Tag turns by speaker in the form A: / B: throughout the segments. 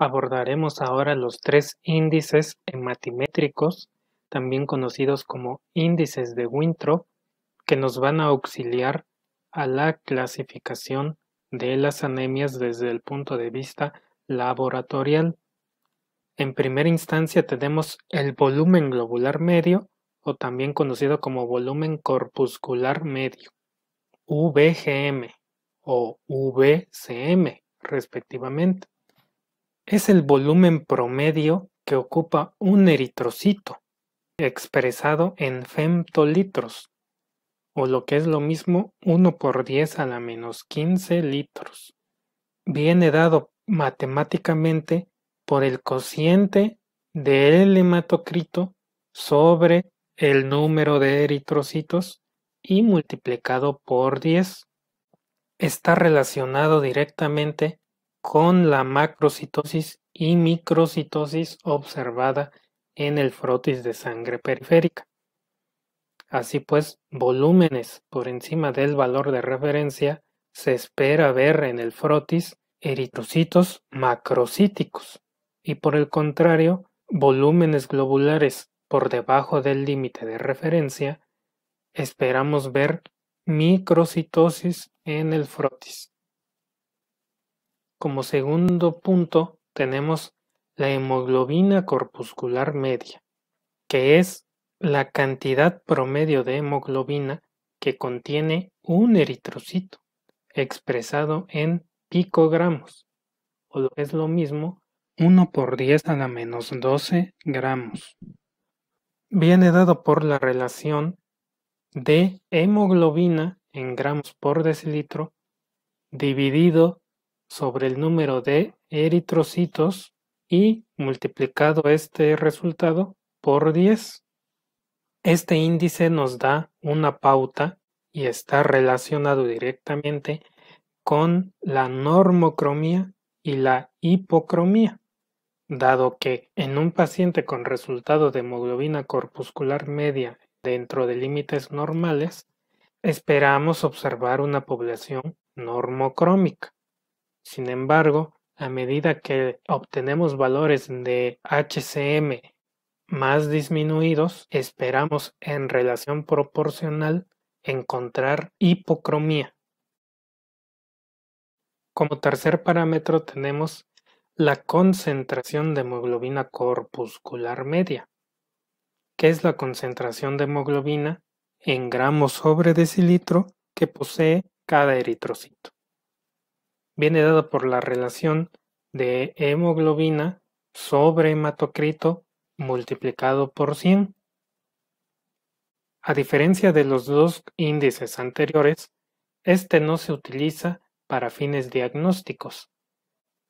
A: Abordaremos ahora los tres índices hematimétricos, también conocidos como índices de Winthrop, que nos van a auxiliar a la clasificación de las anemias desde el punto de vista laboratorial. En primera instancia tenemos el volumen globular medio, o también conocido como volumen corpuscular medio, VGM o VCM respectivamente es el volumen promedio que ocupa un eritrocito, expresado en femtolitros, o lo que es lo mismo 1 por 10 a la menos 15 litros. Viene dado matemáticamente por el cociente del hematocrito sobre el número de eritrocitos y multiplicado por 10. Está relacionado directamente con la macrocitosis y microcitosis observada en el frotis de sangre periférica. Así pues, volúmenes por encima del valor de referencia se espera ver en el frotis eritrocitos macrocíticos y por el contrario, volúmenes globulares por debajo del límite de referencia, esperamos ver microcitosis en el frotis. Como segundo punto tenemos la hemoglobina corpuscular media, que es la cantidad promedio de hemoglobina que contiene un eritrocito, expresado en picogramos, o lo es lo mismo, 1 por 10 a la menos 12 gramos. Viene dado por la relación de hemoglobina en gramos por decilitro dividido sobre el número de eritrocitos y multiplicado este resultado por 10. Este índice nos da una pauta y está relacionado directamente con la normocromía y la hipocromía, dado que en un paciente con resultado de hemoglobina corpuscular media dentro de límites normales, esperamos observar una población normocrómica. Sin embargo, a medida que obtenemos valores de HCM más disminuidos, esperamos en relación proporcional encontrar hipocromía. Como tercer parámetro tenemos la concentración de hemoglobina corpuscular media, que es la concentración de hemoglobina en gramos sobre decilitro que posee cada eritrocito viene dada por la relación de hemoglobina sobre hematocrito multiplicado por 100. A diferencia de los dos índices anteriores, este no se utiliza para fines diagnósticos.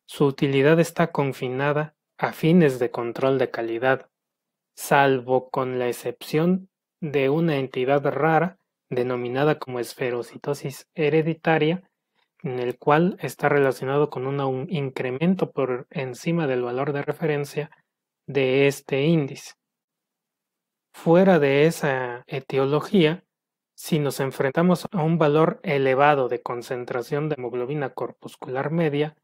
A: Su utilidad está confinada a fines de control de calidad, salvo con la excepción de una entidad rara denominada como esferocitosis hereditaria en el cual está relacionado con un incremento por encima del valor de referencia de este índice. Fuera de esa etiología, si nos enfrentamos a un valor elevado de concentración de hemoglobina corpuscular media,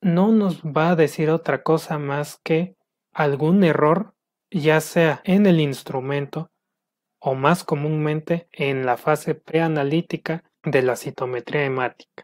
A: no nos va a decir otra cosa más que algún error, ya sea en el instrumento o más comúnmente en la fase preanalítica de la citometría hemática.